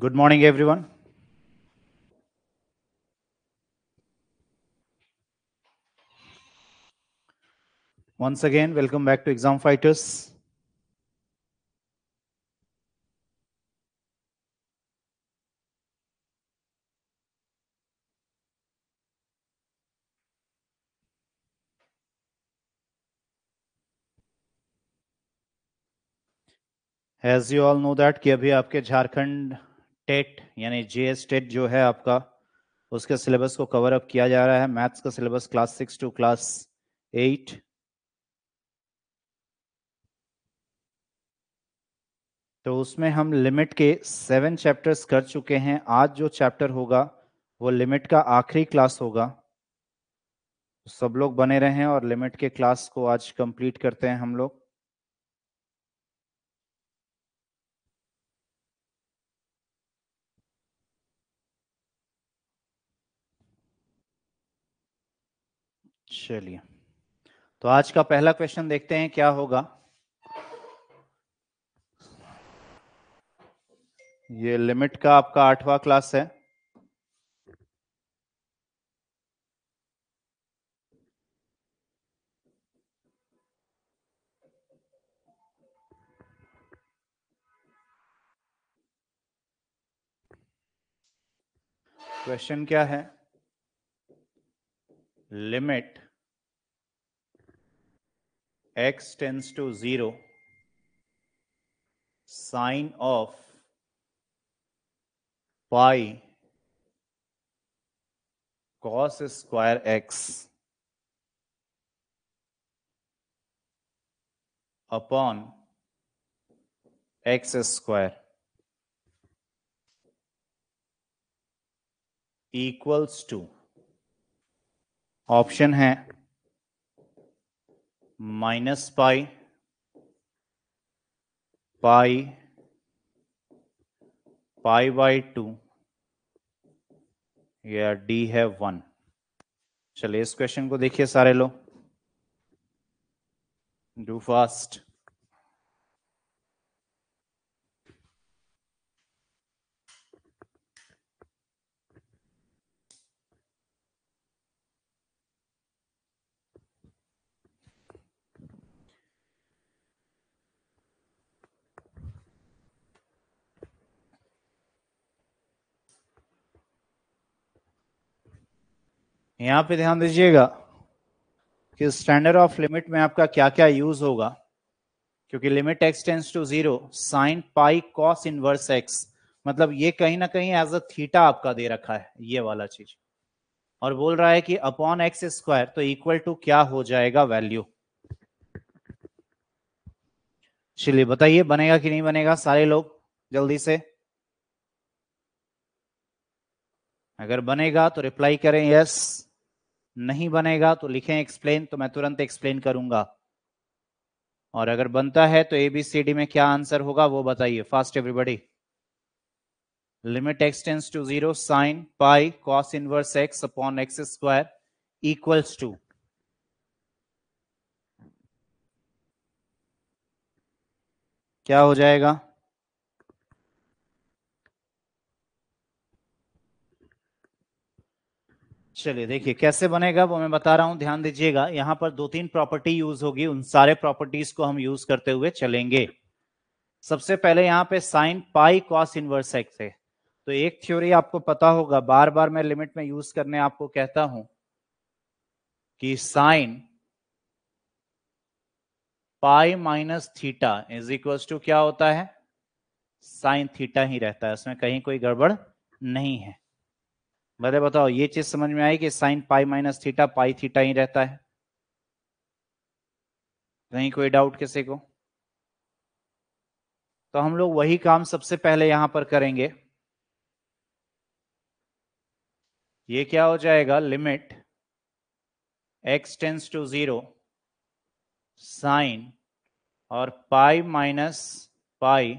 Good morning, everyone. Once again, welcome back to Exam Fighters. As you all know that कि अभी आपके Jharkhand TET यानी जे S TET जो है आपका उसके सिलेबस को कवर अप किया जा रहा है मैथ्स का syllabus class six to class eight तो उसमें हम लिमिट के सेवन चैप्टर्स कर चुके हैं आज जो चैप्टर होगा वो लिमिट का आखिरी क्लास होगा सब लोग बने रहें और लिमिट के क्लास को आज कंप्लीट करते हैं हम लोग चलिए तो आज का पहला क्वेश्चन देखते हैं क्या होगा ये लिमिट का आपका आठवां क्लास है क्वेश्चन क्या है limit x tends to 0 sine of pi cos square x upon x square equals to option है minus pi pi pi by two या डी है वन चलिए इस क्वेश्चन को देखिए सारे लोग डू फास्ट यहां पे ध्यान दीजिएगा कि स्टैंडर्ड ऑफ लिमिट में आपका क्या क्या यूज होगा क्योंकि limit x tends to zero sine pi cos inverse x मतलब ये कहीं ना कहीं एज अ थीटा आपका दे रखा है ये वाला चीज और बोल रहा है कि अपॉन एक्स स्क्वायर तो इक्वल टू क्या हो जाएगा वैल्यू चलिए बताइए बनेगा कि नहीं बनेगा सारे लोग जल्दी से अगर बनेगा तो रिप्लाई करें यस नहीं बनेगा तो लिखें एक्सप्लेन तो मैं तुरंत एक्सप्लेन करूंगा और अगर बनता है तो एबीसीडी में क्या आंसर होगा वो बताइए fast everybody limit x tends to zero sine pi cos inverse x upon x square equals to क्या हो जाएगा चलिए देखिए कैसे बनेगा वो मैं बता रहा हूं ध्यान दीजिएगा यहां पर दो तीन प्रॉपर्टी यूज होगी उन सारे प्रॉपर्टीज को हम यूज करते हुए चलेंगे सबसे पहले यहाँ पे sine pi cos inverse x है तो एक थ्योरी आपको पता होगा बार बार मैं लिमिट में यूज करने आपको कहता हूं कि sine pi minus theta is equal to क्या होता है साइन थीटा ही रहता है उसमें कहीं कोई गड़बड़ नहीं है भले बताओ ये चीज समझ में आई कि sine pi minus theta pi theta ही रहता है नहीं कोई डाउट किसी को तो हम लोग वही काम सबसे पहले यहां पर करेंगे ये क्या हो जाएगा limit x tends to zero sine और pi minus pi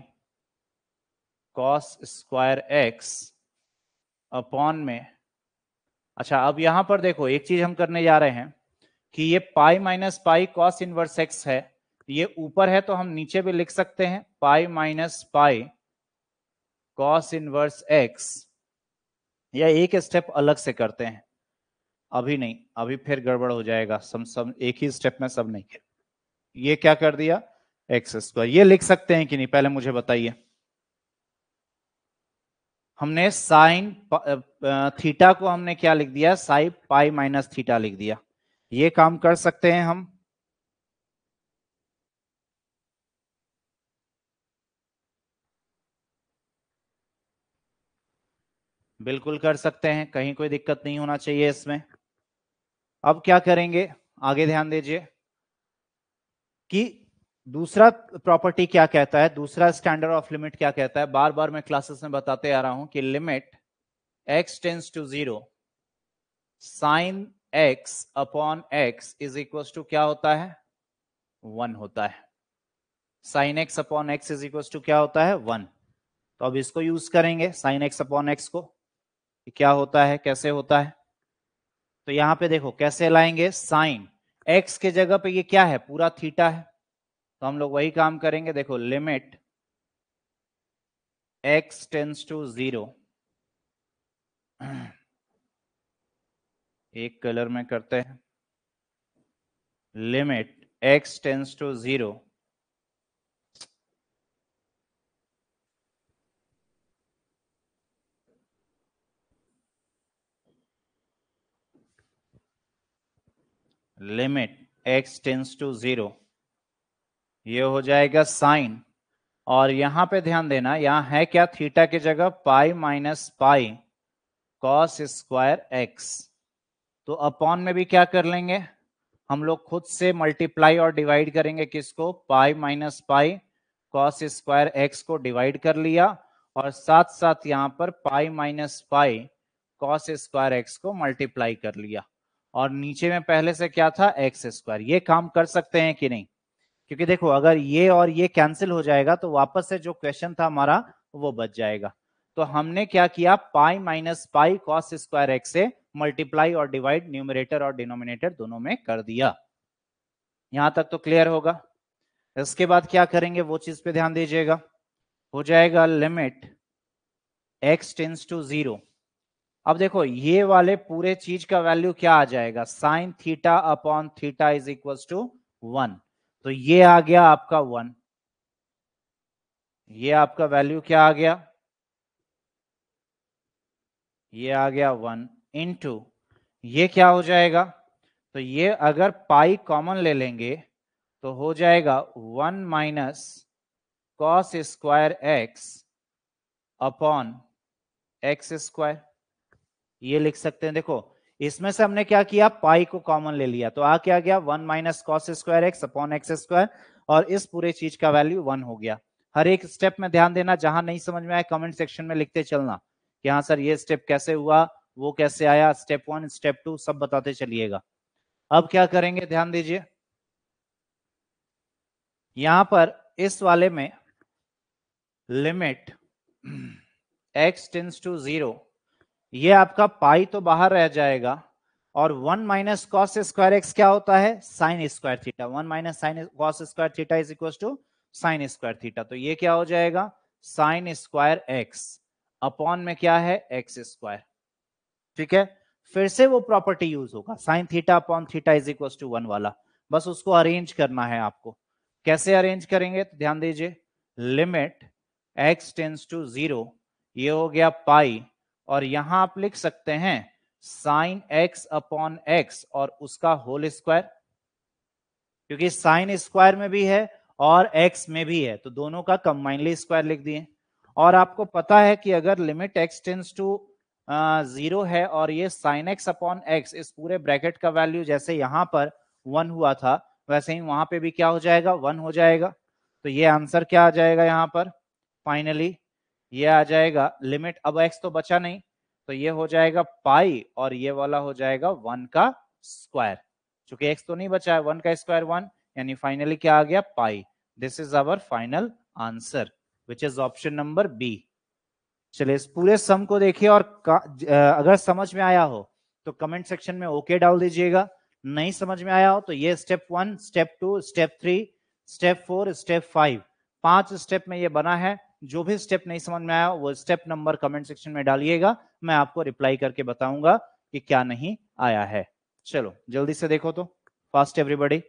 cos square x upon में अच्छा अब यहां पर देखो एक चीज हम करने जा रहे हैं कि ये pi minus pi cos inverse x है ये ऊपर है तो हम नीचे भी लिख सकते हैं pi minus pi cos inverse x या एक स्टेप अलग से करते हैं अभी नहीं अभी फिर गड़बड़ हो जाएगा सम सम एक ही स्टेप में सब नहीं ये क्या कर दिया एक्स स्क्वायर ये लिख सकते हैं कि नहीं पहले मुझे बताइए हमने साइन थीटा को हमने क्या लिख दिया साई पाई माइनस थीटा लिख दिया ये काम कर सकते हैं हम बिल्कुल कर सकते हैं कहीं कोई दिक्कत नहीं होना चाहिए इसमें अब क्या करेंगे आगे ध्यान दीजिए कि दूसरा प्रॉपर्टी क्या कहता है दूसरा स्टैंडर्ड ऑफ लिमिट क्या कहता है बार बार मैं क्लासेस में बताते आ रहा हूं कि limit x tends to zero sine x upon x is equal to क्या होता है वन होता है sine x upon x is equal to क्या होता है वन तो अब इसको यूज करेंगे साइन एक्स अपॉन एक्स को कि क्या होता है कैसे होता है तो यहां पे देखो कैसे लाएंगे साइन एक्स के जगह पे ये क्या है पूरा थीटा है तो हम लोग वही काम करेंगे देखो limit x tends to zero एक कलर में करते हैं limit x tends to zero limit x tends to zero ये हो जाएगा साइन और यहां पे ध्यान देना यहां है क्या थीटा की जगह pi minus pi cos square x तो अपॉन में भी क्या कर लेंगे हम लोग खुद से मल्टीप्लाई और डिवाइड करेंगे किसको pi minus pi cos square x को डिवाइड कर लिया और साथ साथ यहां पर pi minus pi cos square x को मल्टीप्लाई कर लिया और नीचे में पहले से क्या था एक्स स्क्वायर ये काम कर सकते हैं कि नहीं क्योंकि देखो अगर ये और ये कैंसिल हो जाएगा तो वापस से जो क्वेश्चन था हमारा वो बच जाएगा तो हमने क्या किया pi minus pi cos square x से मल्टीप्लाई और डिवाइड न्यूमिनेटर और डिनोमिनेटर दोनों में कर दिया यहां तक तो क्लियर होगा इसके बाद क्या करेंगे वो चीज पे ध्यान दीजिएगा हो जाएगा limit x tends to zero अब देखो ये वाले पूरे चीज का वैल्यू क्या आ जाएगा sine theta upon theta is equal to one तो ये आ गया आपका वन ये आपका वैल्यू क्या आ गया ये आ गया वन इंटू ये क्या हो जाएगा तो ये अगर पाई कॉमन ले लेंगे तो हो जाएगा one minus cos square x upon x square ये लिख सकते हैं देखो इसमें से हमने क्या किया पाई को कॉमन ले लिया तो आ क्या गया one minus cos square x upon x square और इस पूरे चीज का वैल्यू वन हो गया हर एक स्टेप में ध्यान देना जहां नहीं समझ में आया कमेंट सेक्शन में लिखते चलना कि हाँ सर ये स्टेप कैसे हुआ वो कैसे आया स्टेप वन स्टेप टू सब बताते चलिएगा अब क्या करेंगे ध्यान दीजिए यहां पर इस वाले में limit x tends to zero ये आपका पाई तो बाहर रह जाएगा और one minus cos square x क्या होता है sine square theta one minus sine cos square theta is equal to sine square theta तो ये क्या हो जाएगा साइन स्क्वायर एक्स अपॉन में क्या है एक्स स्क्वायर ठीक है फिर से वो प्रॉपर्टी यूज होगा sine theta upon theta is equal to one वाला बस उसको अरेंज करना है आपको कैसे अरेंज करेंगे तो ध्यान दीजिए limit x tends to zero ये हो गया पाई और यहां आप लिख सकते हैं साइन एक्स अपॉन एक्स और उसका होल स्क्वायर क्योंकि साइन स्क्वायर में भी है और एक्स में भी है तो दोनों का कंबाइनली स्क्वायर लिख दिए और आपको पता है कि अगर limit x tends to zero है और ये साइन एक्स अपॉन एक्स इस पूरे ब्रैकेट का वैल्यू जैसे यहां पर वन हुआ था वैसे ही वहां पे भी क्या हो जाएगा वन हो जाएगा तो ये आंसर क्या आ जाएगा यहां पर फाइनली ये आ जाएगा लिमिट अब एक्स तो बचा नहीं तो ये हो जाएगा पाई और ये वाला हो जाएगा वन का स्क्वायर चूंकि एक्स तो नहीं बचा है वन का स्क्वायर वन यानी फाइनली क्या आ गया pi this is our final answer which is option number B चलिए इस पूरे सम को देखिए और अगर समझ में आया हो तो कमेंट सेक्शन में ओके डाल दीजिएगा नहीं समझ में आया हो तो ये step one step two step three step four step five पांच स्टेप में ये बना है जो भी स्टेप नहीं समझ में आया वो स्टेप नंबर कमेंट सेक्शन में डालिएगा मैं आपको रिप्लाई करके बताऊंगा कि क्या नहीं आया है चलो जल्दी से देखो तो फास्ट एवरीबडी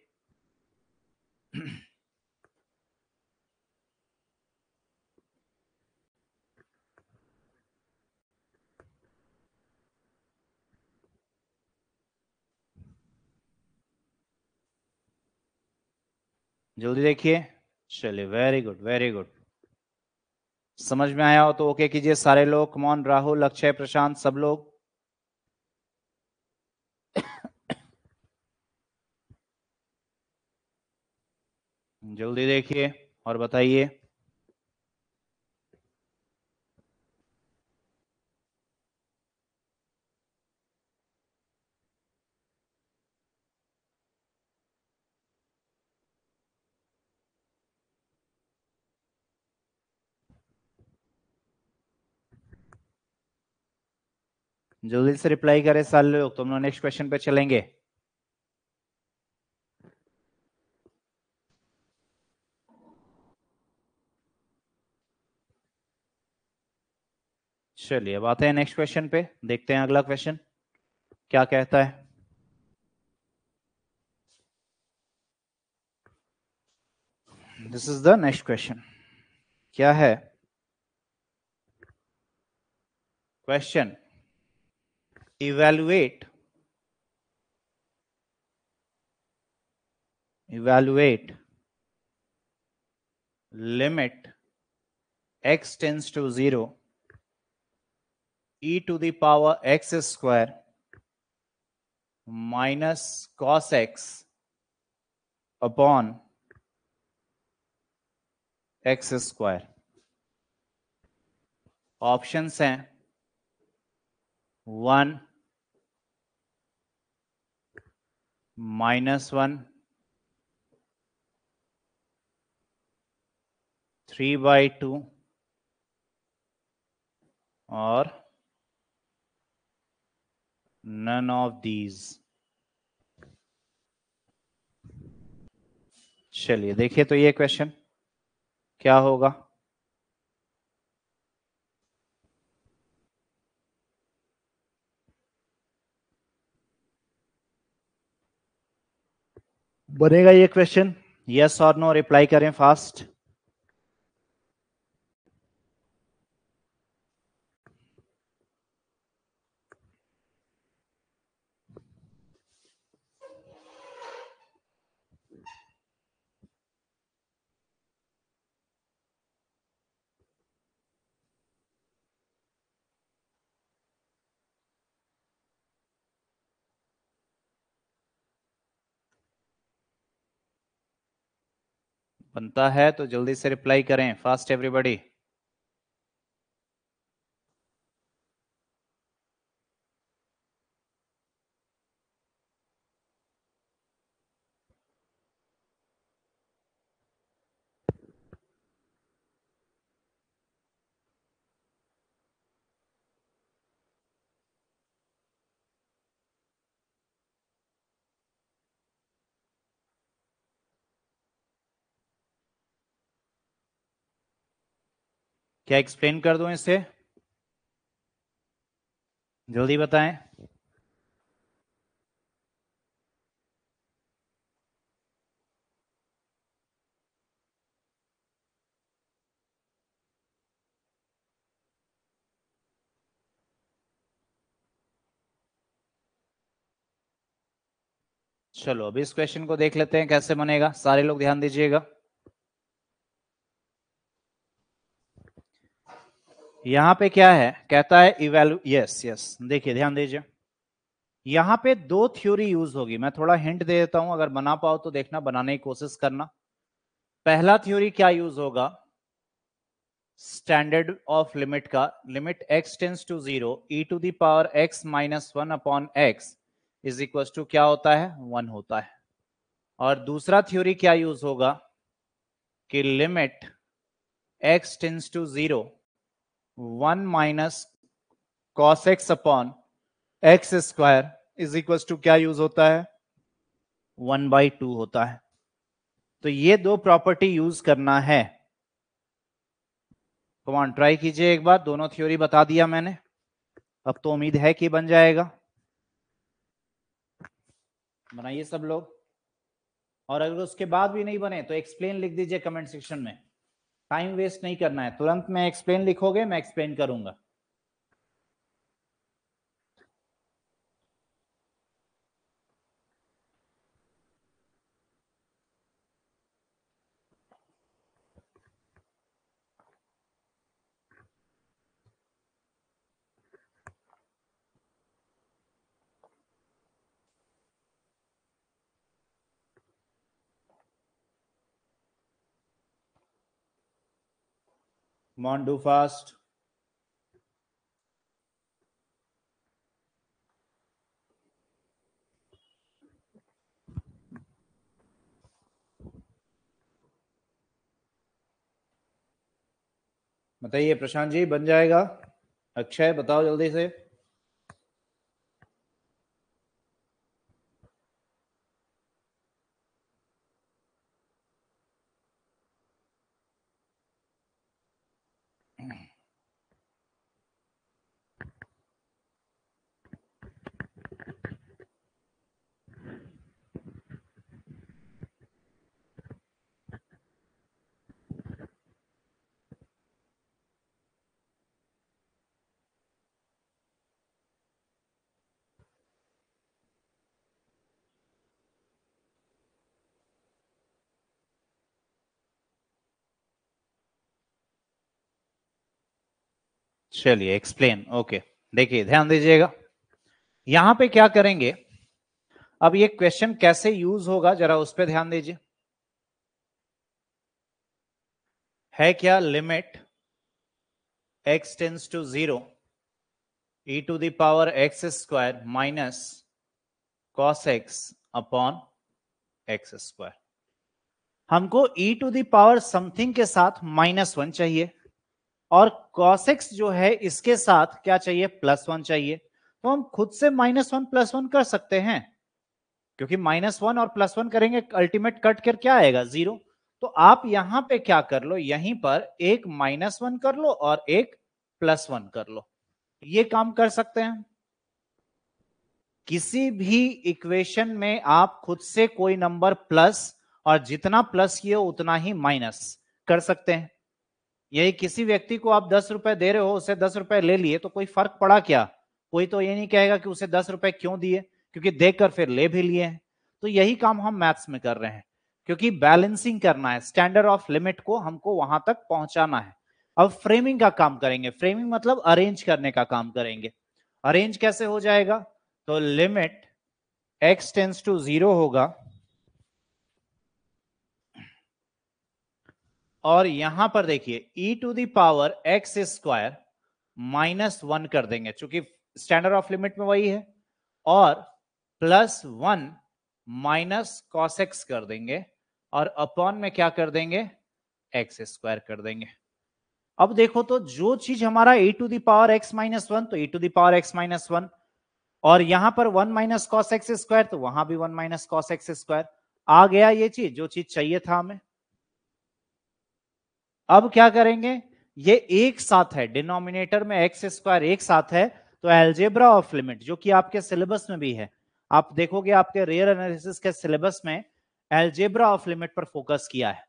जल्दी देखिए चलिए वेरी गुड वेरी गुड समझ में आया हो तो ओके कीजिए सारे लोग मौन राहुल अक्षय प्रशांत सब लोग जल्दी देखिए और बताइए जो दिल से रिप्लाई करे साल लोग तो हम लोग नेक्स्ट क्वेश्चन पे चलेंगे चलिए अब आते हैं नेक्स्ट क्वेश्चन पे देखते हैं अगला क्वेश्चन क्या कहता है this is the next question क्या है question evaluate evaluate limit x tends to 0 e to the power x square minus cos x upon x square Options हैं one. Minus one three by two और none of these चलिए देखिए तो ये question क्या होगा बनेगा ये क्वेश्चन यस और नो रिप्लाई करें फास्ट बनता है तो जल्दी से रिप्लाई करें फास्ट एवरीबडी क्या एक्सप्लेन कर दूं इसे जल्दी बताएं चलो अब इस क्वेश्चन को देख लेते हैं कैसे बनेगा सारे लोग ध्यान दीजिएगा यहां पे क्या है कहता है इवेल्यू यस यस देखिए ध्यान दीजिए यहां पे दो थ्योरी यूज होगी मैं थोड़ा हिंट दे देता हूं अगर बना पाओ तो देखना बनाने की कोशिश करना पहला थ्योरी क्या यूज होगा स्टैंडर्ड ऑफ लिमिट का limit x tends to zero e to the power x minus one upon x is equal to क्या होता है वन होता है और दूसरा थ्योरी क्या यूज होगा कि limit x tends to zero one minus cos x upon x square is equal to क्या यूज होता है वन बाई टू होता है तो ये दो प्रॉपर्टी यूज करना है कमान ट्राई कीजिए एक बार दोनों थ्योरी बता दिया मैंने अब तो उम्मीद है कि बन जाएगा बनाइए सब लोग और अगर उसके बाद भी नहीं बने तो एक्सप्लेन लिख दीजिए कमेंट सेक्शन में टाइम वेस्ट नहीं करना है तुरंत मैं एक्सप्लेन लिखोगे मैं एक्सप्लेन करूंगा Come on, do fast. बताइए प्रशांत जी बन जाएगा अक्षय बताओ जल्दी से चलिए एक्सप्लेन ओके देखिए ध्यान दीजिएगा यहां पे क्या करेंगे अब ये क्वेश्चन कैसे यूज होगा जरा उस पर ध्यान दीजिए है क्या limit x tends to zero e to the power x square minus cos x upon x square हमको ई टू दावर समथिंग के साथ माइनस वन चाहिए और cos x जो है इसके साथ क्या चाहिए प्लस वन चाहिए तो हम खुद से माइनस वन प्लस वन कर सकते हैं क्योंकि माइनस वन और प्लस वन करेंगे अल्टीमेट कट कर क्या आएगा जीरो तो आप यहां पे क्या कर लो यहीं पर एक माइनस वन कर लो और एक प्लस वन कर लो ये काम कर सकते हैं किसी भी इक्वेशन में आप खुद से कोई नंबर प्लस और जितना प्लस किए उतना ही माइनस कर सकते हैं यही किसी व्यक्ति को आप दस रुपए दे रहे हो उसे दस रुपए ले लिए तो कोई फर्क पड़ा क्या कोई तो ये नहीं कहेगा कि उसे दस रुपए क्यों दिए क्योंकि देकर फिर ले भी लिए हैं तो यही काम हम मैथ्स में कर रहे हैं क्योंकि बैलेंसिंग करना है स्टैंडर्ड ऑफ लिमिट को हमको वहां तक पहुंचाना है अब फ्रेमिंग का काम करेंगे फ्रेमिंग मतलब अरेंज करने का काम करेंगे अरेंज कैसे हो जाएगा तो limit x tends to zero होगा और यहां पर देखिए e to the power x square minus one कर देंगे चूंकि स्टैंडर्ड ऑफ लिमिट में वही है और plus one minus cos x कर देंगे और अपॉन में क्या कर देंगे एक्स स्क्वायर कर देंगे अब देखो तो जो चीज हमारा e to the power x minus one तो e to the power x minus one और यहां पर one minus cos x square तो वहां भी one minus cos x square आ गया ये चीज जो चीज चाहिए था हमें अब क्या करेंगे ये एक साथ है डिनोमिनेटर में एक्स स्क्वायर एक साथ है तो एल्जेब्रा ऑफ लिमिट जो कि आपके सिलेबस में भी है आप देखोगे आपके रेयर एनालिसिस के सिलेबस में एल्जेब्रा ऑफ लिमिट पर फोकस किया है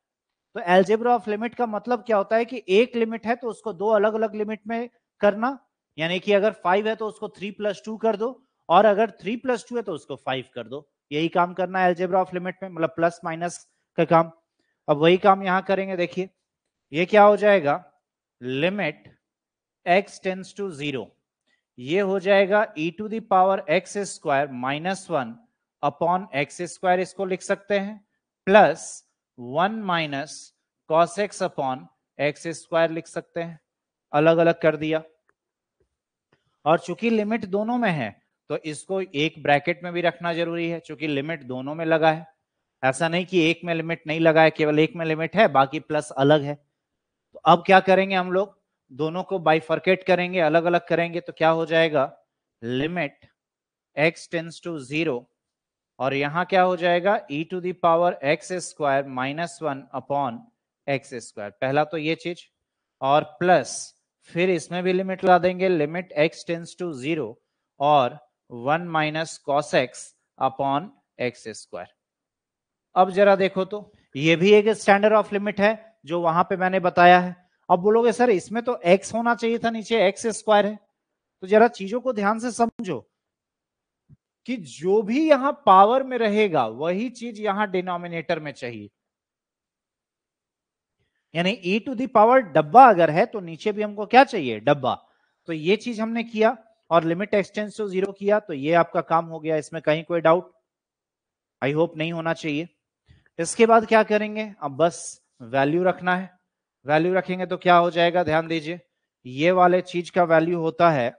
तो एल्जेब्रा ऑफ लिमिट का मतलब क्या होता है कि एक लिमिट है तो उसको दो अलग अलग लिमिट में करना यानी कि अगर फाइव है तो उसको थ्री प्लस टू कर दो और अगर थ्री प्लस टू है तो उसको फाइव कर दो यही काम करना है एल्जेब्रा ऑफ लिमिट में मतलब प्लस माइनस का काम अब वही काम यहां करेंगे देखिए ये क्या हो जाएगा limit x tends to zero ये हो जाएगा e to the power x square minus one upon x square इसको लिख सकते हैं plus one minus cos x upon x square लिख सकते हैं अलग अलग कर दिया और चूंकि लिमिट दोनों में है तो इसको एक ब्रैकेट में भी रखना जरूरी है चूंकि लिमिट दोनों में लगा है ऐसा नहीं कि एक में लिमिट नहीं लगा है केवल एक में लिमिट है बाकी प्लस अलग है तो अब क्या करेंगे हम लोग दोनों को बाइफर्केट करेंगे अलग अलग करेंगे तो क्या हो जाएगा limit x tends to zero और यहां क्या हो जाएगा e to the power x square minus one upon x square पहला तो ये चीज और प्लस फिर इसमें भी लिमिट ला देंगे limit x tends to zero और one minus cos x upon x square अब जरा देखो तो ये भी एक स्टैंडर्ड ऑफ लिमिट है जो वहां पे मैंने बताया है अब बोलोगे सर इसमें तो एक्स होना चाहिए था नीचे एक्स स्क्वायर है तो जरा चीजों को ध्यान से समझो कि जो भी यहां पावर में रहेगा वही चीज यहां डिनोमिनेटर में चाहिए यानी e टू दी पावर डब्बा अगर है तो नीचे भी हमको क्या चाहिए डब्बा तो ये चीज हमने किया और लिमिट एक्सटेंस टू जीरो किया तो ये आपका काम हो गया इसमें कहीं कोई डाउट आई होप नहीं होना चाहिए इसके बाद क्या करेंगे अब बस वैल्यू रखना है वैल्यू रखेंगे तो क्या हो जाएगा ध्यान दीजिए ये वाले चीज का वैल्यू होता है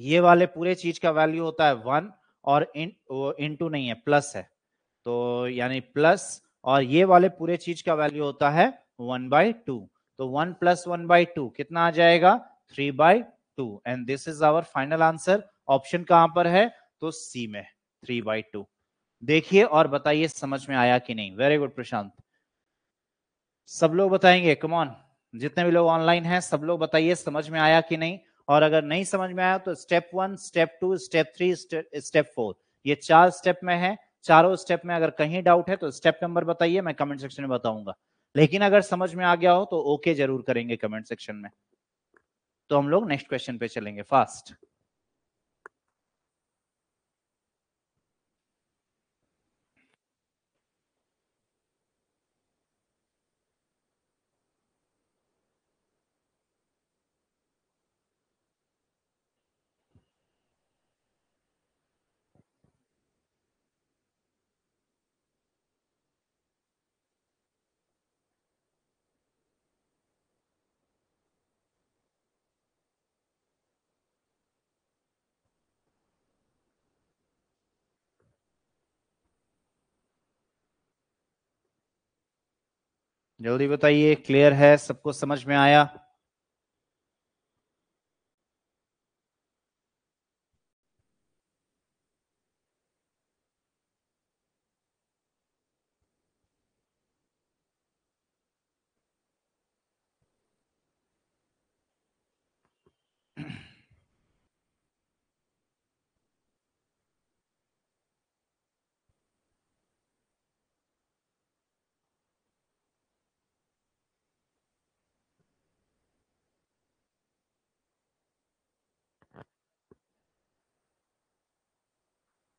ये वाले पूरे चीज का वैल्यू होता है वन और इन इंटू नहीं है प्लस है तो यानी प्लस और ये वाले पूरे चीज का वैल्यू होता है वन बाई टू तो one plus one by two कितना आ जाएगा three by two and this is our final answer option कहां पर है तो सी में थ्री बाई टू देखिए और बताइए समझ में आया कि नहीं वेरी गुड प्रशांत सब लोग बताएंगे कमॉन जितने भी लोग ऑनलाइन हैं सब लोग बताइए समझ में आया कि नहीं और अगर नहीं समझ में आया तो step one step two step three step four ये चार स्टेप में है चारों स्टेप में अगर कहीं डाउट है तो स्टेप नंबर बताइए मैं कमेंट सेक्शन में बताऊंगा लेकिन अगर समझ में आ गया हो तो ओके जरूर करेंगे कमेंट सेक्शन में तो हम लोग नेक्स्ट क्वेश्चन पे चलेंगे फास्ट जल्दी बताइए क्लियर है सबको समझ में आया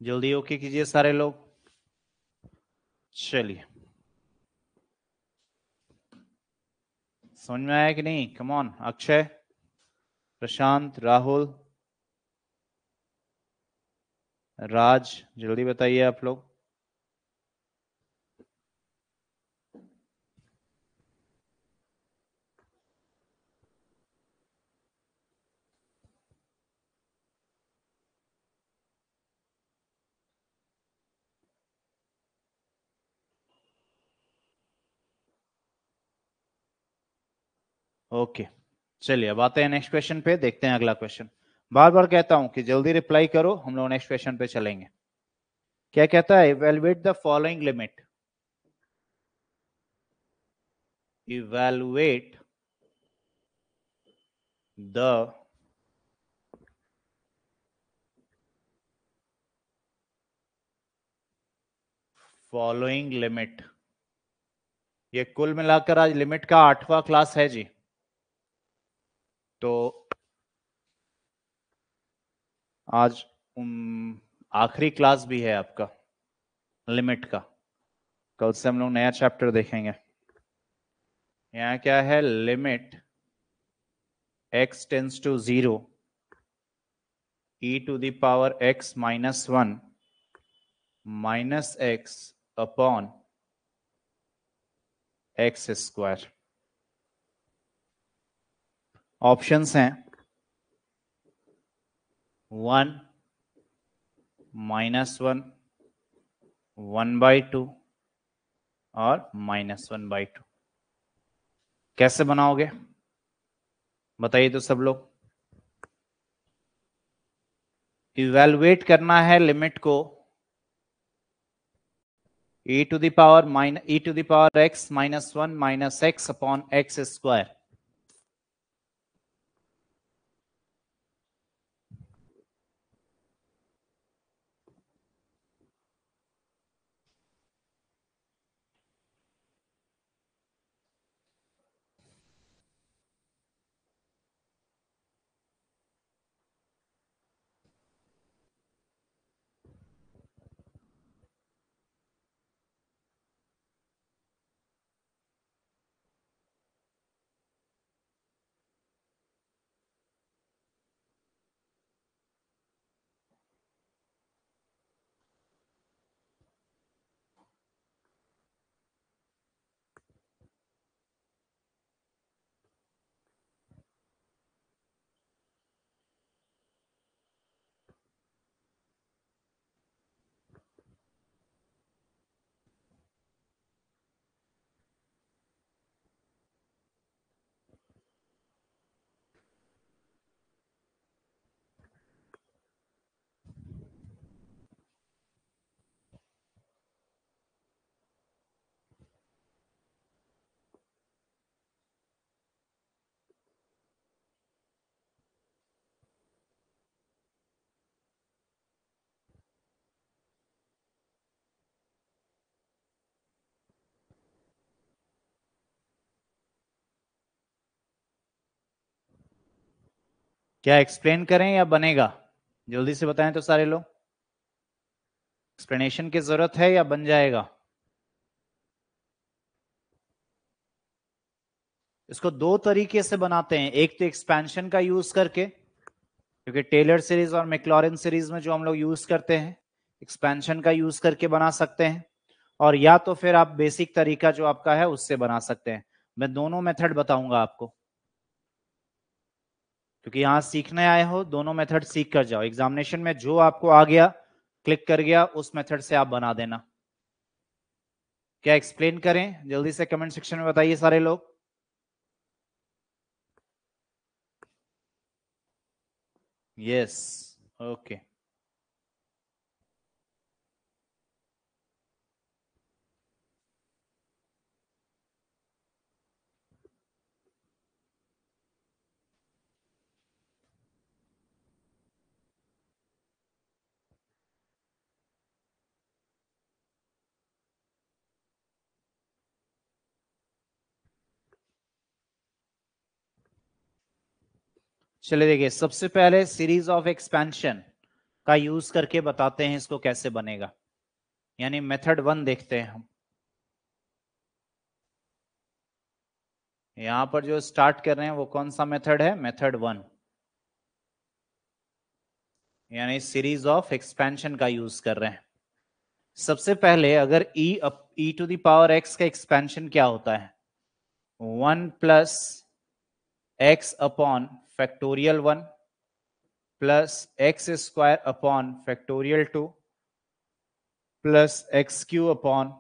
जल्दी ओके कीजिए सारे लोग चलिए समझ में आया कि नहीं कमॉन अक्षय प्रशांत राहुल राज जल्दी बताइए आप लोग ओके चलिए अब आते हैं नेक्स्ट क्वेश्चन पे देखते हैं अगला क्वेश्चन बार बार कहता हूं कि जल्दी रिप्लाई करो हम लोग नेक्स्ट क्वेश्चन पे चलेंगे क्या कहता है evaluate the following limit evaluate the following limit ये कुल मिलाकर आज लिमिट का आठवां क्लास है जी तो आज आखिरी क्लास भी है आपका लिमिट का कल से हम लोग नया चैप्टर देखेंगे यहाँ क्या है limit x tends to zero e to the power x minus one minus x upon x square options हैं one minus one one by two और माइनस वन बाई टू कैसे बनाओगे बताइए तो सब लोग इवेलुएट करना है लिमिट को e to the power minus e to the power x minus one minus x upon x square क्या एक्सप्लेन करें या बनेगा जल्दी से बताएं तो सारे लोग एक्सप्लेनेशन की जरूरत है या बन जाएगा इसको दो तरीके से बनाते हैं एक तो एक्सपेंशन का यूज करके क्योंकि टेलर सीरीज और मेक्लोरिन सीरीज में जो हम लोग यूज करते हैं एक्सपेंशन का यूज करके बना सकते हैं और या तो फिर आप बेसिक तरीका जो आपका है उससे बना सकते हैं मैं दोनों मेथड बताऊंगा आपको क्योंकि यहां सीखने आए हो दोनों मेथड सीख कर जाओ एग्जामिनेशन में जो आपको आ गया क्लिक कर गया उस मेथड से आप बना देना क्या एक्सप्लेन करें जल्दी से कमेंट सेक्शन में बताइए सारे लोग यस ओके चलिए देखिए सबसे पहले सीरीज ऑफ एक्सपेंशन का यूज करके बताते हैं इसको कैसे बनेगा यानी मेथड वन देखते हैं हम यहां पर जो स्टार्ट कर रहे हैं वो कौन सा मेथड है मेथड वन यानी सीरीज ऑफ एक्सपेंशन का यूज कर रहे हैं सबसे पहले अगर e e to the power x का एक्सपेंशन क्या होता है one plus x upon factorial one plus x square upon factorial two plus x cube upon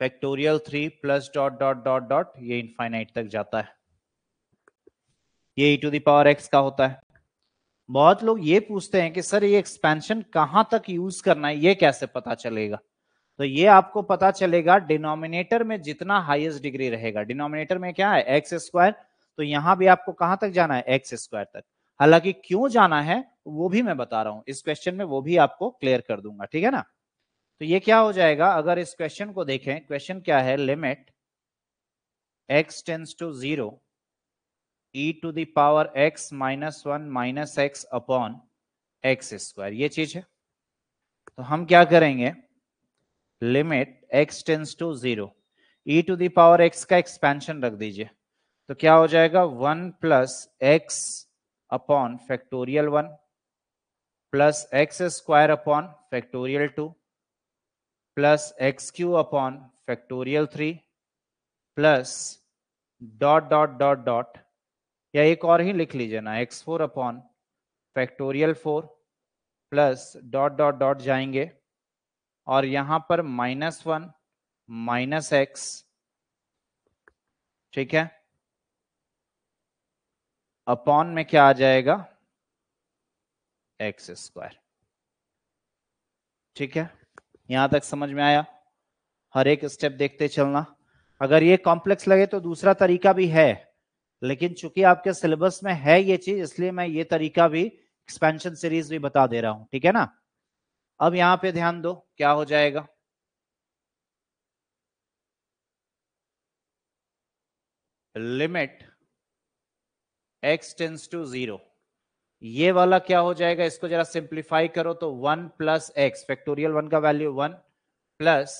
factorial three plus dot dot dot dot ये इनफाइनाइट तक जाता है ये ई टू दावर एक्स का होता है बहुत लोग ये पूछते हैं कि सर ये एक्सपेंशन कहां तक यूज करना है ये कैसे पता चलेगा तो ये आपको पता चलेगा डिनोमिनेटर में जितना हाईएस्ट डिग्री रहेगा डिनोमिनेटर में क्या है एक्स स्क्वायर तो यहां भी आपको कहां तक जाना है एक्स स्क्वायर तक हालांकि क्यों जाना है वो भी मैं बता रहा हूं इस क्वेश्चन में वो भी आपको क्लियर कर दूंगा ठीक है ना तो ये क्या हो जाएगा अगर इस क्वेश्चन को देखें क्वेश्चन क्या है limit x tends to zero e to the power x minus one minus x upon x square ये चीज है तो हम क्या करेंगे limit x tends to zero e to the power x का एक्सपेंशन रख दीजिए तो क्या हो जाएगा one plus x upon factorial one plus x square upon factorial two plus x cube upon factorial three plus dot dot dot dot या एक और ही लिख लीजिए ना x four upon factorial four plus dot dot dot जाएंगे और यहां पर माइनस वन माइनस एक्स ठीक है अपॉन में क्या आ जाएगा एक्स स्क्वायर ठीक है यहां तक समझ में आया हर एक स्टेप देखते चलना अगर ये कॉम्प्लेक्स लगे तो दूसरा तरीका भी है लेकिन चूंकि आपके सिलेबस में है ये चीज इसलिए मैं ये तरीका भी एक्सपेंशन सीरीज भी बता दे रहा हूं ठीक है ना अब यहां पे ध्यान दो क्या हो जाएगा limit x tends to zero ये वाला क्या हो जाएगा इसको जरा सिंप्लीफाई करो तो one plus x factorial one का value one plus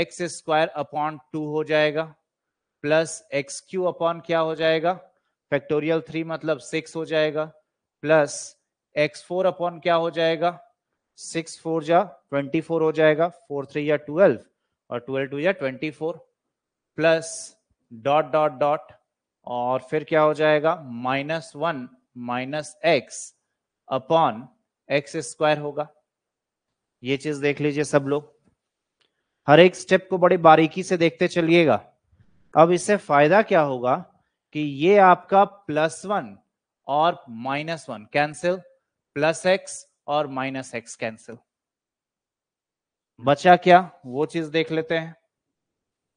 x square upon two हो जाएगा प्लस एक्स क्यू अपॉन क्या हो जाएगा फैक्टोरियल थ्री मतलब सिक्स हो जाएगा प्लस एक्स फोर अपॉन क्या हो जाएगा सिक्स फोर जा ट्वेंटी फोर हो जाएगा फोर थ्री या ट्वेल्व और ट्वेल्व टू या twenty four plus dot dot dot और फिर क्या हो जाएगा minus one minus x upon x square होगा ये चीज देख लीजिए सब लोग हर एक स्टेप को बड़ी बारीकी से देखते चलिएगा अब इससे फायदा क्या होगा कि ये आपका प्लस वन और minus one cancel plus x और माइनस एक्स कैंसिल बचा क्या वो चीज देख लेते हैं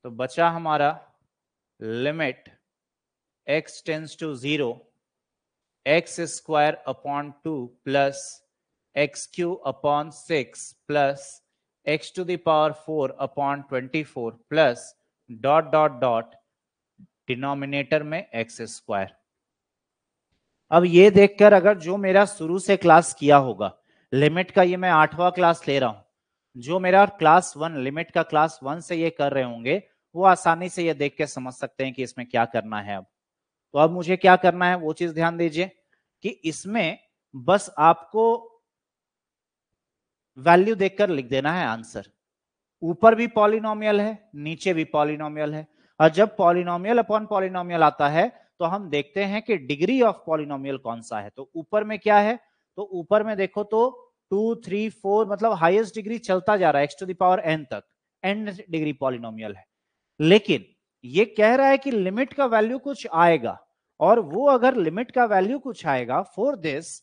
तो बचा हमारा limit x tends to 0 x square upon 2 plus x cube upon 6 plus x to the power 4 upon 24 plus dot dot dot denominator में एक्स स्क्वायर अब ये देखकर अगर जो मेरा शुरू से क्लास किया होगा लिमिट का ये मैं आठवां क्लास ले रहा हूं जो मेरा क्लास वन लिमिट का क्लास वन से ये कर रहे होंगे वो आसानी से ये देख के समझ सकते हैं कि इसमें क्या करना है अब तो अब मुझे क्या करना है वो चीज ध्यान दीजिए कि इसमें बस आपको वैल्यू देखकर लिख देना है आंसर ऊपर भी पॉलिनोमियल है नीचे भी पॉलिनोमियल है और जब पॉलिनोमियल अपॉन पॉलिनोमियल आता है तो हम देखते हैं कि डिग्री ऑफ पॉलिनोमियल कौन सा है तो ऊपर में क्या है तो ऊपर में देखो तो टू थ्री फोर मतलब हाईएस्ट डिग्री चलता जा रहा है एक्स टू दावर एन तक एन डिग्री पॉलिनोमियल है लेकिन ये कह रहा है कि लिमिट का वैल्यू कुछ आएगा और वो अगर लिमिट का वैल्यू कुछ आएगा फॉर दिस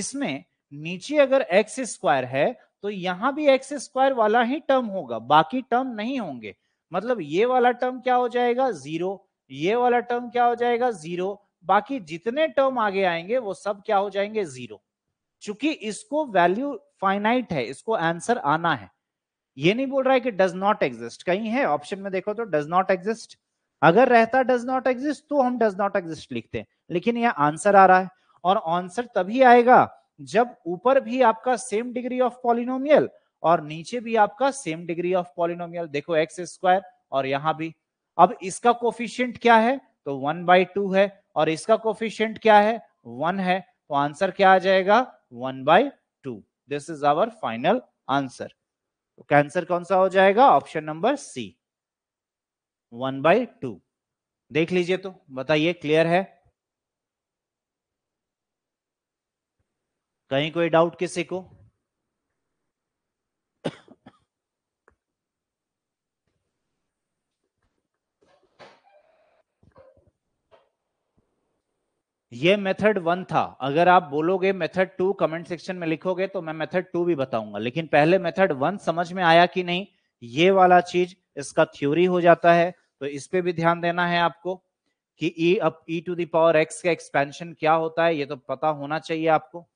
इसमें नीचे अगर एक्स स्क्वायर है तो यहां भी एक्स स्क्वायर वाला ही टर्म होगा बाकी टर्म नहीं होंगे मतलब ये वाला टर्म क्या हो जाएगा जीरो ये वाला टर्म क्या हो जाएगा जीरो बाकी जितने टर्म आगे आएंगे वो सब क्या हो जाएंगे जीरो चूंकि इसको वैल्यू फाइनाइट है इसको आंसर आना है ये नहीं बोल रहा है कि डज नॉट एग्जिस्ट कहीं है ऑप्शन में देखो तो डज नॉट एग्जिस्ट अगर रहता डज नॉट एग्जिस्ट तो हम डज नॉट एग्जिस्ट लिखते हैं लेकिन यह आंसर आ रहा है और आंसर तभी आएगा जब ऊपर भी आपका सेम डिग्री ऑफ पॉलिनोमियल और नीचे भी आपका सेम डिग्री ऑफ पॉलिनोमियल देखो एक्स स्क्वायर और यहां भी अब इसका कोफिशियंट क्या है तो वन बाई टू है और इसका कोफिशियंट क्या है वन है तो आंसर क्या आ जाएगा one by two this is our final answer तो कैंसर कौन सा हो जाएगा option number C one by two देख लीजिए तो बताइए क्लियर है कहीं कोई डाउट किसी को ये मेथड वन था अगर आप बोलोगे मेथड टू कमेंट सेक्शन में लिखोगे तो मैं मेथड टू भी बताऊंगा लेकिन पहले मेथड वन समझ में आया कि नहीं ये वाला चीज इसका थ्योरी हो जाता है तो इस पे भी ध्यान देना है आपको कि e अप e टू पावर x का एक्सपेंशन क्या होता है ये तो पता होना चाहिए आपको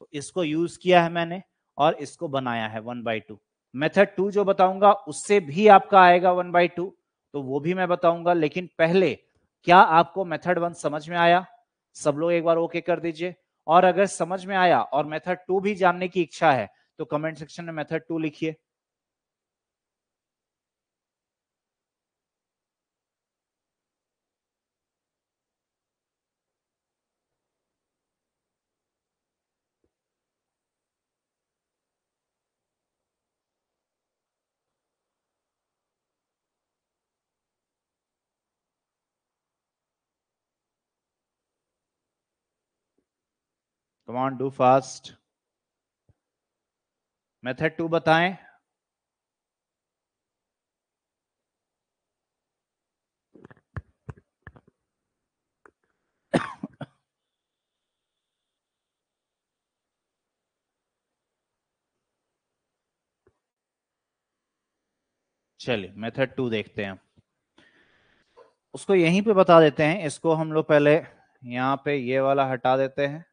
तो इसको यूज किया है मैंने और इसको बनाया है one by two method two जो बताऊंगा उससे भी आपका आएगा वन बाई टू तो वो भी मैं बताऊंगा लेकिन पहले क्या आपको मेथड वन समझ में आया सब लोग एक बार ओके कर दीजिए और अगर समझ में आया और मेथड टू भी जानने की इच्छा है तो कमेंट सेक्शन में मेथड टू लिखिए come on do fast method two बताएं चलिए मेथड टू देखते हैं उसको यहीं पे बता देते हैं इसको हम लोग पहले यहां पे ये वाला हटा देते हैं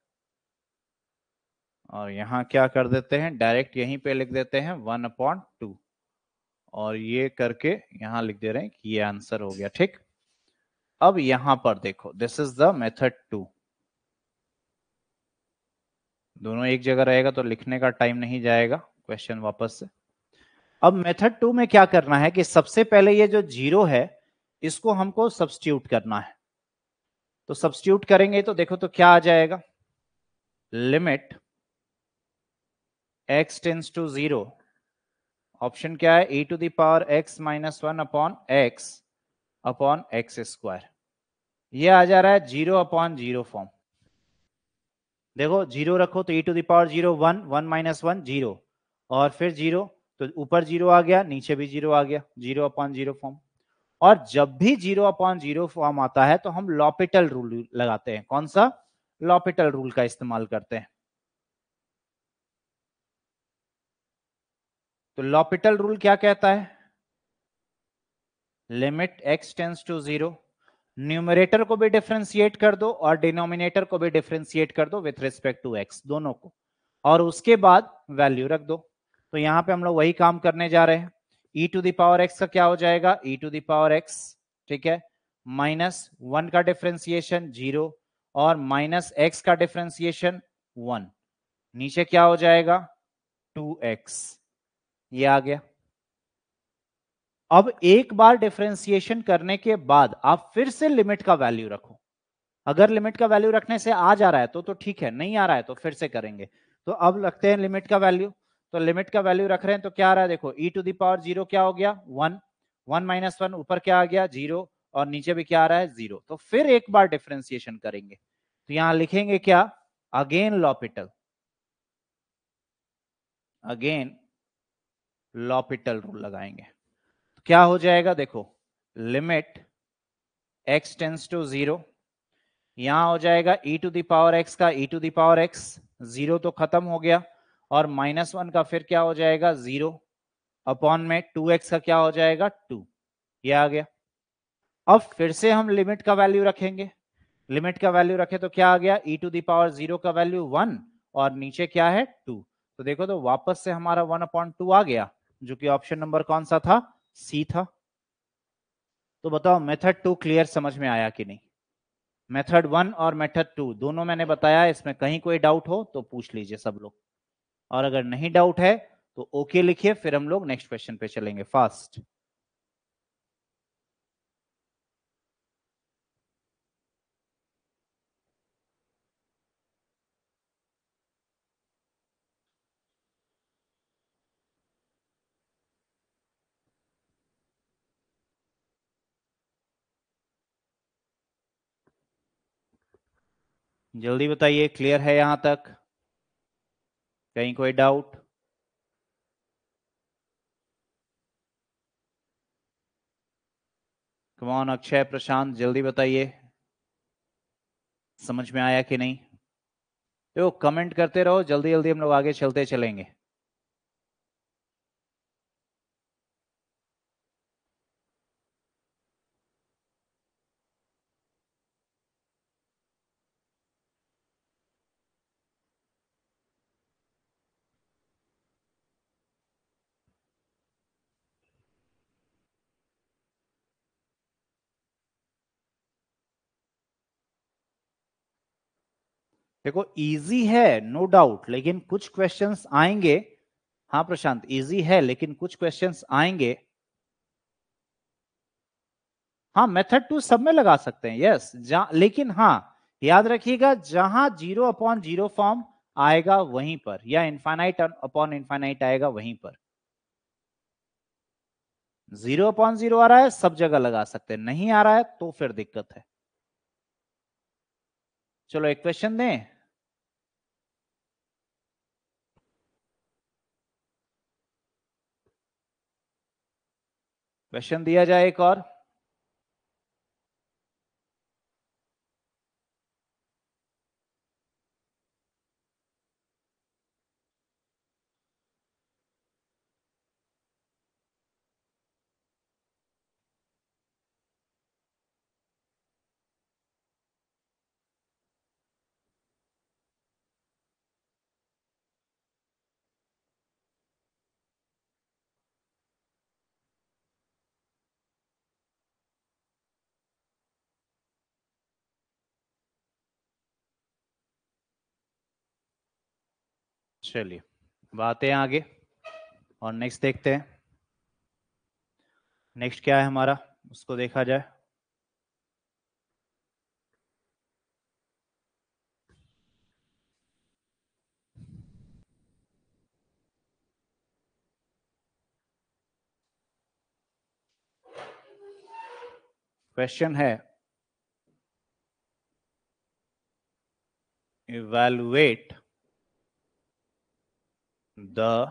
और यहाँ क्या कर देते हैं डायरेक्ट यहीं पे लिख देते हैं वन अपॉन टू और ये करके यहाँ लिख दे रहे हैं कि ये आंसर हो गया ठीक अब यहां पर देखो this is the method two दोनों एक जगह रहेगा तो लिखने का टाइम नहीं जाएगा क्वेश्चन वापस से अब मेथड टू में क्या करना है कि सबसे पहले ये जो जीरो है इसको हमको सब्सटीट्यूट करना है तो सब्सटीट्यूट करेंगे तो देखो तो क्या आ जाएगा limit x tends to zero option क्या है e to the power x minus one upon x upon x square यह आ जा रहा है जीरो अपॉन जीरो फॉर्म देखो जीरो रखो तो e to the power zero one one minus one zero और फिर जीरो तो ऊपर जीरो आ गया नीचे भी जीरो आ गया जीरो अपॉन जीरो फॉर्म और जब भी जीरो अपॉन जीरो फॉर्म आता है तो हम लॉपिटल रूल लगाते हैं कौन सा लॉपिटल रूल का इस्तेमाल करते हैं तो लॉपिटल रूल क्या कहता है limit x tends to zero numerator को भी डिफ्रेंसिएट कर दो और डिनोमिनेटर को भी डिफ्रेंसिएट कर दो विथ रिस्पेक्ट टू एक्स दोनों को और उसके बाद वैल्यू रख दो तो यहां पे हम लोग वही काम करने जा रहे हैं ई टू दावर एक्स का क्या हो जाएगा ई टू दावर एक्स ठीक है माइनस वन का डिफ्रेंसिएशन जीरो और माइनस एक्स का डिफ्रेंसिएशन वन नीचे क्या हो जाएगा टू एक्स ये आ गया अब एक बार डिफ्रेंसिएशन करने के बाद आप फिर से लिमिट का वैल्यू रखो अगर लिमिट का वैल्यू रखने से आ जा रहा है तो तो ठीक है नहीं आ रहा है तो फिर से करेंगे तो अब रखते हैं लिमिट का वैल्यू तो लिमिट का वैल्यू रख रहे हैं तो क्या आ रहा है देखो e टू दावर जीरो क्या हो गया वन वन माइनस वन ऊपर क्या आ गया जीरो और नीचे भी क्या आ रहा है जीरो तो फिर एक बार डिफ्रेंसिएशन करेंगे तो यहां लिखेंगे क्या again L'Hopital again L'Hopital rule लगाएंगे तो क्या हो जाएगा देखो limit x tends to zero यहां हो जाएगा e टू दावर x का e to the power x zero तो खत्म हो गया और माइनस वन का फिर क्या हो जाएगा जीरो अपॉन में टू एक्स का क्या हो जाएगा टू ये आ गया अब फिर से हम लिमिट का वैल्यू रखेंगे लिमिट का वैल्यू रखे तो क्या आ गया e टू दावर जीरो का वैल्यू वन और नीचे क्या है टू तो देखो तो वापस से हमारा वन अपॉन टू आ गया जो कि ऑप्शन नंबर कौन सा था सी था तो बताओ मेथड टू क्लियर समझ में आया कि नहीं मेथड वन और मेथड टू दोनों मैंने बताया इसमें कहीं कोई डाउट हो तो पूछ लीजिए सब लोग और अगर नहीं डाउट है तो ओके लिखिए फिर हम लोग नेक्स्ट क्वेश्चन पे चलेंगे फास्ट जल्दी बताइए क्लियर है यहां तक कहीं कोई डाउट कमान अक्षय प्रशांत जल्दी बताइए समझ में आया कि नहीं देखो कमेंट करते रहो जल्दी जल्दी हम लोग आगे चलते चलेंगे देखो इजी है नो डाउट लेकिन कुछ क्वेश्चंस आएंगे हाँ प्रशांत इजी है लेकिन कुछ क्वेश्चंस आएंगे हाँ मेथड टू सब में लगा सकते हैं यस लेकिन हाँ याद रखिएगा जहां जीरो अपॉन जीरो फॉर्म आएगा वहीं पर या इनफाइनाइट अपॉन इन्फाइनाइट आएगा वहीं पर जीरो अपॉन जीरो आ रहा है सब जगह लगा सकते हैं नहीं आ रहा है तो फिर दिक्कत है चलो एक क्वेश्चन दें क्वेश्चन दिया जाए एक और चलिए बातें आगे और नेक्स्ट देखते हैं नेक्स्ट क्या है हमारा उसको देखा जाए क्वेश्चन है इवेलुएट the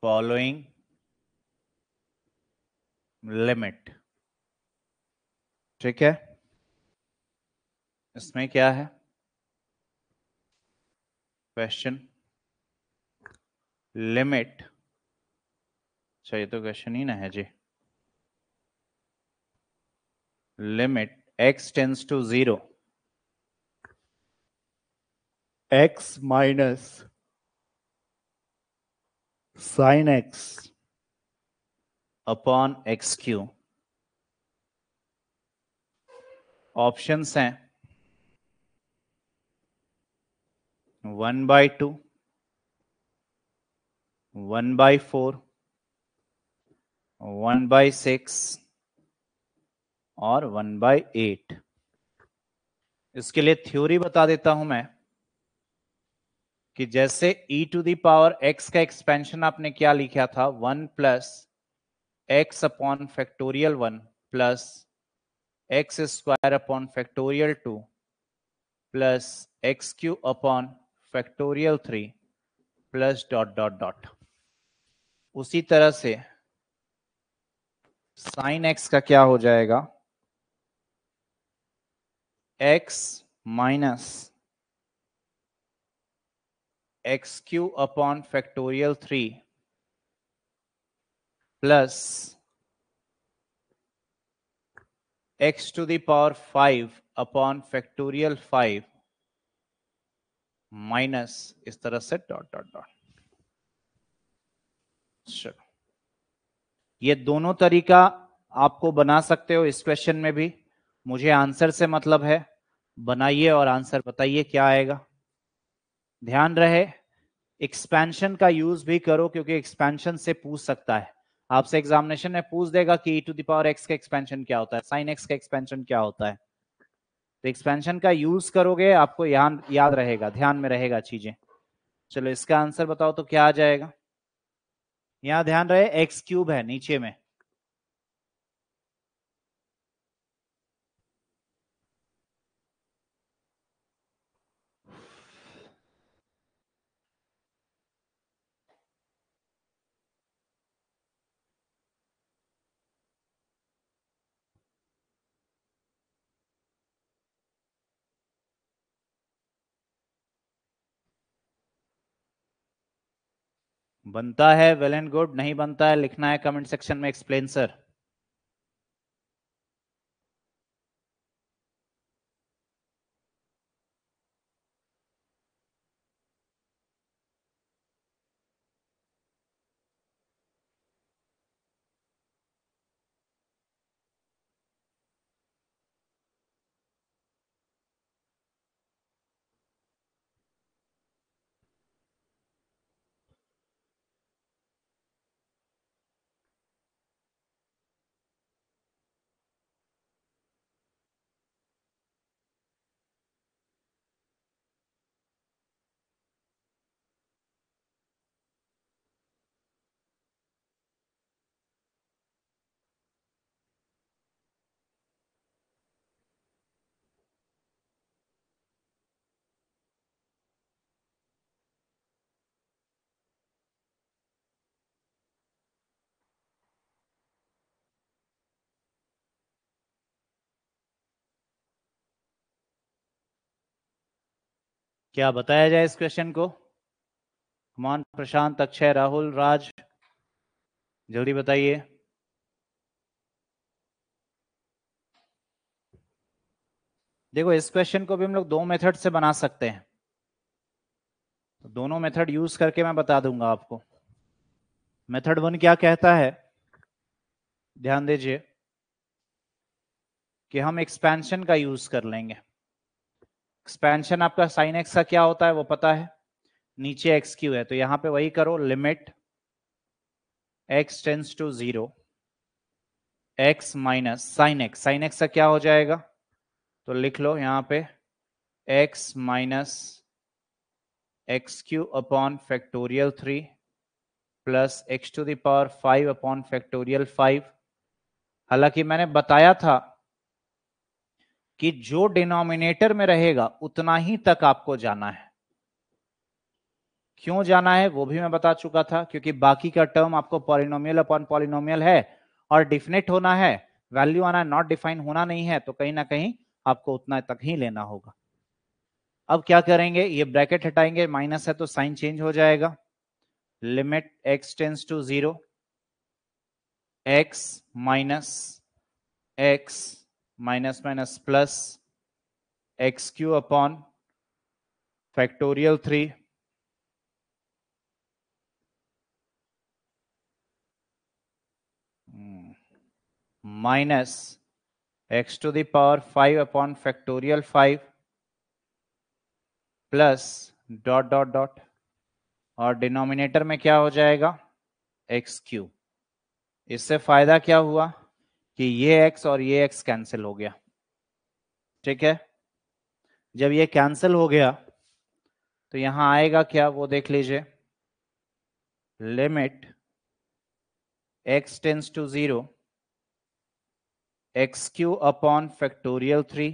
following लिमिट ठीक है इसमें क्या है क्वेश्चन लिमिट अच्छा ये तो क्वेश्चन ही ना है जी limit x tends to zero x minus sine x upon x cube option हैं one by two one by four one by six और वन बाय एट इसके लिए थ्योरी बता देता हूं मैं कि जैसे e to the power x का एक्सपेंशन आपने क्या लिखा था one plus x upon factorial one plus x square upon factorial two plus x cube upon factorial three plus dot dot dot उसी तरह से साइन एक्स का क्या हो जाएगा x minus x cube upon factorial three plus x to the power five upon factorial five minus इस तरह से डॉट डॉट डॉट चलो ये दोनों तरीका आपको बना सकते हो इस क्वेश्चन में भी मुझे आंसर से मतलब है बनाइए और आंसर बताइए क्या आएगा ध्यान रहे एक्सपेंशन का यूज भी करो क्योंकि एक्सपेंशन से पूछ सकता है आपसे एग्जामिनेशन में पूछ देगा कि ई टू दावर एक्स का एक्सपेंशन क्या होता है साइन एक्स का एक्सपेंशन क्या होता है तो एक्सपेंशन का यूज करोगे आपको याद याद रहेगा ध्यान में रहेगा चीजें चलो इसका आंसर बताओ तो क्या आ जाएगा यहां ध्यान रहे एक्स क्यूब है नीचे में बनता है वेल एंड गुड नहीं बनता है लिखना है कमेंट सेक्शन में एक्सप्लेन सर क्या बताया जाए इस क्वेश्चन को मान प्रशांत अक्षय राहुल राज जल्दी बताइए देखो इस क्वेश्चन को भी हम लोग दो मेथड से बना सकते हैं तो दोनों मेथड यूज करके मैं बता दूंगा आपको मेथड वन क्या कहता है ध्यान दीजिए कि हम एक्सपेंशन का यूज कर लेंगे एक्सपेंशन आपका साइन एक्स का क्या होता है वो पता है नीचे एक्स क्यू है तो यहां पे वही करो limit x tends to zero x minus sine x sine x का क्या हो जाएगा तो लिख लो यहाँ पे x minus x cube upon factorial three plus x to the power five upon factorial five हालांकि मैंने बताया था कि जो डिनोमिनेटर में रहेगा उतना ही तक आपको जाना है क्यों जाना है वो भी मैं बता चुका था क्योंकि बाकी का टर्म आपको पॉलिनोमियल अपॉन पॉलिनोमियल है और डिफिनेट होना है वैल्यू आना नॉट डिफाइन होना नहीं है तो कहीं ना कहीं आपको उतना तक ही लेना होगा अब क्या करेंगे ये ब्रैकेट हटाएंगे माइनस है तो साइन चेंज हो जाएगा limit x tends to zero x minus x minus minus plus x cube upon factorial three minus x to the power five upon factorial five plus dot dot dot और denominator में क्या हो जाएगा x Q इससे फायदा क्या हुआ कि ये एक्स और ये एक्स कैंसिल हो गया ठीक है जब ये कैंसिल हो गया तो यहां आएगा क्या वो देख लीजिए limit x tends to zero x cube upon factorial three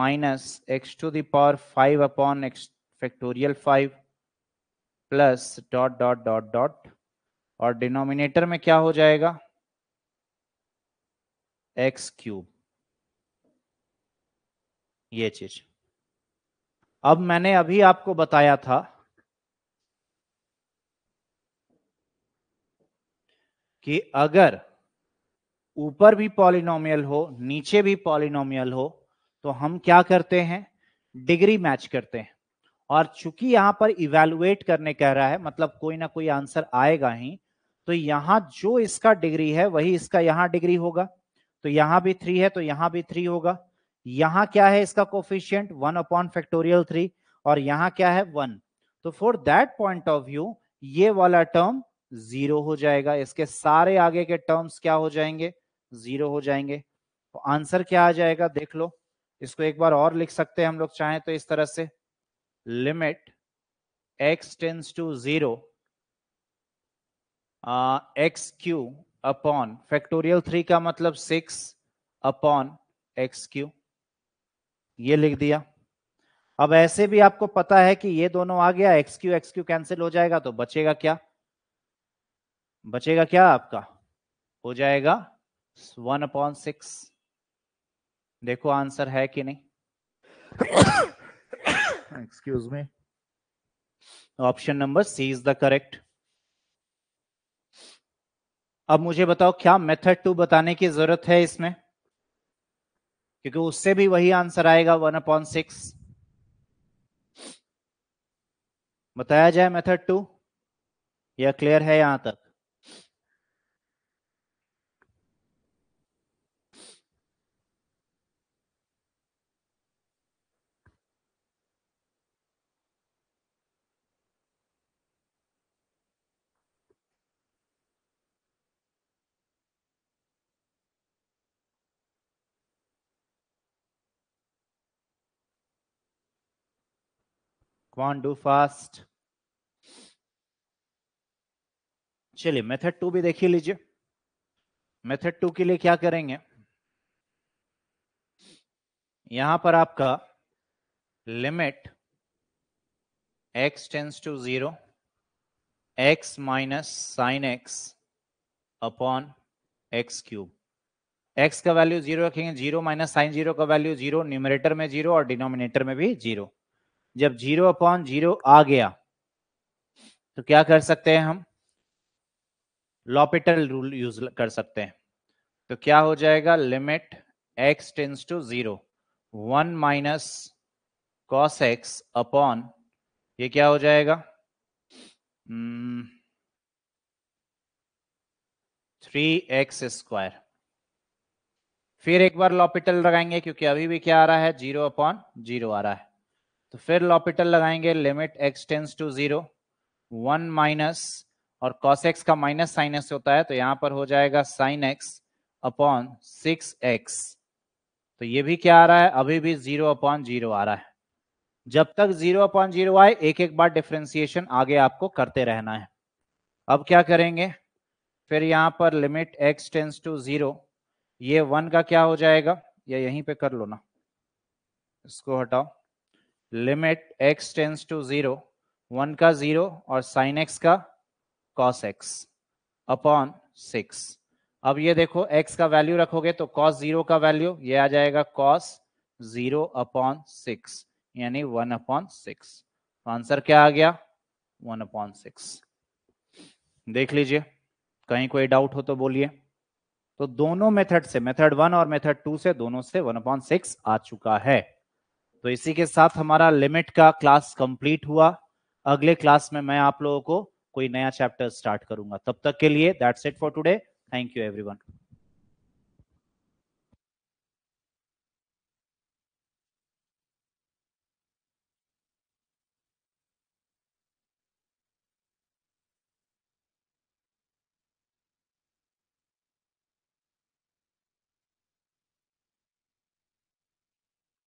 minus x to the power five upon x factorial five plus dot dot dot dot और डिनोमिनेटर में क्या हो जाएगा एक्स क्यूब ये चीज अब मैंने अभी आपको बताया था कि अगर ऊपर भी पॉलिनोमियल हो नीचे भी पॉलिनोमियल हो तो हम क्या करते हैं डिग्री मैच करते हैं और चूंकि यहां पर इवेलुएट करने कह रहा है मतलब कोई ना कोई आंसर आएगा ही तो यहां जो इसका डिग्री है वही इसका यहां डिग्री होगा तो यहां भी थ्री है तो यहां भी थ्री होगा यहां क्या है इसका coefficient one upon factorial three और यहां क्या है वन तो for that point of view ये वाला टर्म जीरो हो जाएगा इसके सारे आगे के टर्म्स क्या हो जाएंगे जीरो हो जाएंगे तो आंसर क्या आ जाएगा देख लो इसको एक बार और लिख सकते हैं हम लोग चाहें तो इस तरह से limit x tends to zero x cube upon factorial three का मतलब सिक्स अपॉन एक्स क्यू ये लिख दिया अब ऐसे भी आपको पता है कि ये दोनों आ गया x cube x cube cancel हो जाएगा तो बचेगा क्या बचेगा क्या आपका हो जाएगा वन अपॉन सिक्स देखो आंसर है कि नहीं excuse me option number C is the correct अब मुझे बताओ क्या मेथड टू बताने की जरूरत है इसमें क्योंकि उससे भी वही आंसर आएगा वन अपॉन सिक्स बताया जाए मेथड टू यह क्लियर है यहां तक Come on, do fast. चलिए मेथड टू भी देखिए लीजिए मेथड टू के लिए क्या करेंगे यहां पर आपका limit x tends to zero x minus sine x upon x cube x का वैल्यू जीरो रखेंगे जीरो माइनस साइन जीरो का वैल्यू जीरो न्यूमरेटर में जीरो और डिनोमिनेटर में भी जीरो जब जीरो अपॉन जीरो आ गया तो क्या कर सकते हैं हम लॉपिटल रूल यूज कर सकते हैं तो क्या हो जाएगा limit x tends to zero one minus cos x upon ये क्या हो जाएगा थ्री एक्स स्क्वायर फिर एक बार लॉपिटल लगाएंगे क्योंकि अभी भी क्या आ रहा है जीरो अपॉन जीरो आ रहा है तो फिर लॉपिटल लगाएंगे limit x tends to zero one minus और कॉस एक्स का माइनस साइन एक्स होता है तो यहां पर हो जाएगा sine x upon six x तो ये भी क्या आ रहा है अभी भी जीरो अपॉन जीरो आ रहा है जब तक जीरो अपॉन जीरो आए एक एक बार डिफ्रेंसिएशन आगे आपको करते रहना है अब क्या करेंगे फिर यहां पर limit x tends to zero ये वन का क्या हो जाएगा या यहीं पे कर लो ना इसको हटाओ limit x tends to zero one का जीरो और साइन एक्स का कॉस एक्स अपॉन सिक्स अब ये देखो x का वैल्यू रखोगे तो कॉस जीरो का वैल्यू ये आ जाएगा कॉस जीरो अपॉन सिक्स यानी वन अपॉन सिक्स आंसर क्या आ गया वन अपॉन सिक्स देख लीजिए कहीं कोई डाउट हो तो बोलिए तो दोनों मेथड से मेथड वन और मेथड टू से दोनों से वन अपॉन सिक्स आ चुका है तो इसी के साथ हमारा लिमिट का क्लास कंप्लीट हुआ अगले क्लास में मैं आप लोगों को कोई नया चैप्टर स्टार्ट करूंगा तब तक के लिए that's it for today thank you everyone